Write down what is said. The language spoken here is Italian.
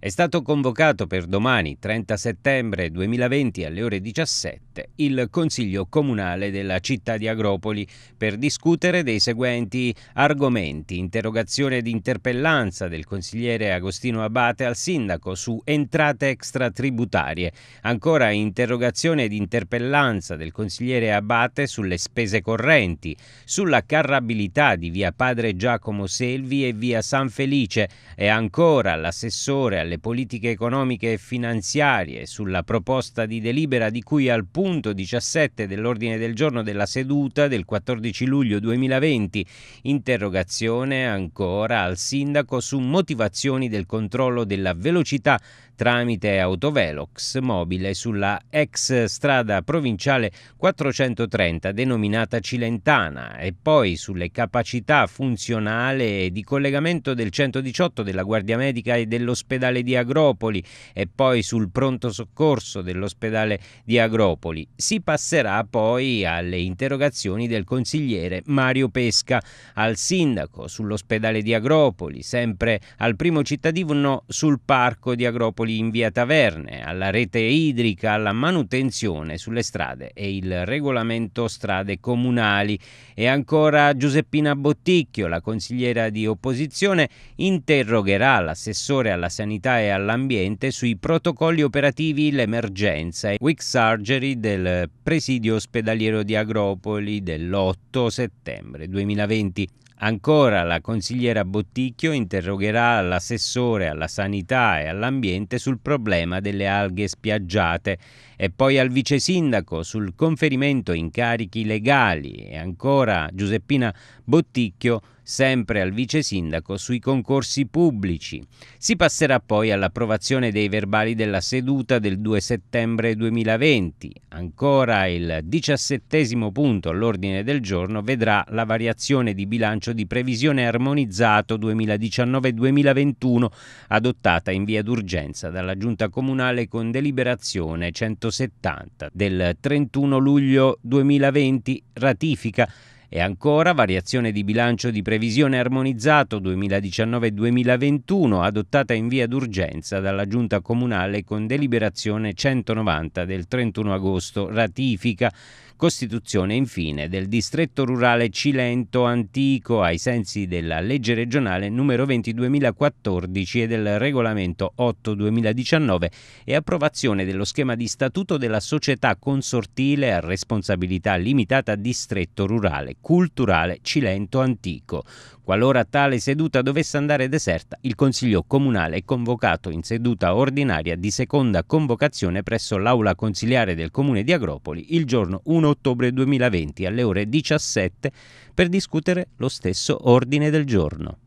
È stato convocato per domani 30 settembre 2020 alle ore 17 7 il Consiglio Comunale della città di Agropoli per discutere dei seguenti argomenti. Interrogazione di interpellanza del consigliere Agostino Abate al sindaco su entrate extratributarie. Ancora interrogazione di interpellanza del consigliere Abate sulle spese correnti, sulla carrabilità di via Padre Giacomo Selvi e via San Felice e ancora l'assessore alle politiche economiche e finanziarie sulla proposta di delibera di cui al punto punto 17 dell'ordine del giorno della seduta del 14 luglio 2020, interrogazione ancora al sindaco su motivazioni del controllo della velocità tramite autovelox mobile sulla ex strada provinciale 430 denominata Cilentana e poi sulle capacità funzionale di collegamento del 118 della Guardia Medica e dell'ospedale di Agropoli e poi sul pronto soccorso dell'ospedale di Agropoli. Si passerà poi alle interrogazioni del consigliere Mario Pesca al sindaco sull'ospedale di Agropoli, sempre al primo cittadino sul parco di Agropoli Napoli in via Taverne alla rete idrica, alla manutenzione sulle strade e il regolamento strade comunali. E ancora Giuseppina Botticchio, la consigliera di opposizione, interrogherà l'assessore alla sanità e all'ambiente sui protocolli operativi l'emergenza e week surgery del presidio ospedaliero di Agropoli dell'8 settembre 2020. Ancora la consigliera Botticchio interrogherà l'assessore alla sanità e all'ambiente sul problema delle aree alghe spiaggiate e poi al vice sindaco sul conferimento incarichi legali e ancora Giuseppina Botticchio sempre al vice sindaco, sui concorsi pubblici. Si passerà poi all'approvazione dei verbali della seduta del 2 settembre 2020. Ancora il diciassettesimo punto all'ordine del giorno vedrà la variazione di bilancio di previsione armonizzato 2019-2021 adottata in via d'urgenza dalla Giunta Comunale con deliberazione 170 del 31 luglio 2020 ratifica e ancora variazione di bilancio di previsione armonizzato 2019-2021 adottata in via d'urgenza dalla Giunta Comunale con deliberazione 190 del 31 agosto, ratifica costituzione infine del distretto rurale Cilento Antico ai sensi della legge regionale numero 20-2014 e del regolamento 8-2019 e approvazione dello schema di statuto della società consortile a responsabilità limitata distretto rurale culturale Cilento Antico. Qualora tale seduta dovesse andare deserta, il Consiglio Comunale è convocato in seduta ordinaria di seconda convocazione presso l'Aula Consiliare del Comune di Agropoli il giorno 1 31 ottobre 2020 alle ore 17 per discutere lo stesso ordine del giorno.